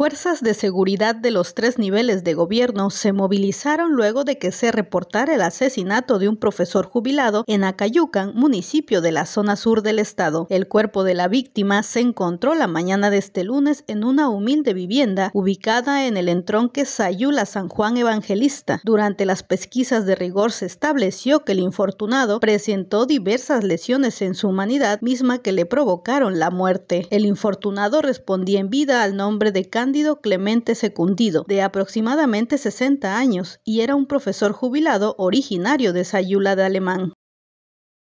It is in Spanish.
Fuerzas de seguridad de los tres niveles de gobierno se movilizaron luego de que se reportara el asesinato de un profesor jubilado en Acayucan, municipio de la zona sur del estado. El cuerpo de la víctima se encontró la mañana de este lunes en una humilde vivienda ubicada en el entronque Sayula San Juan Evangelista. Durante las pesquisas de rigor se estableció que el infortunado presentó diversas lesiones en su humanidad misma que le provocaron la muerte. El infortunado respondía en vida al nombre de Can Clemente Secundido, de aproximadamente 60 años, y era un profesor jubilado originario de Sayula de Alemán.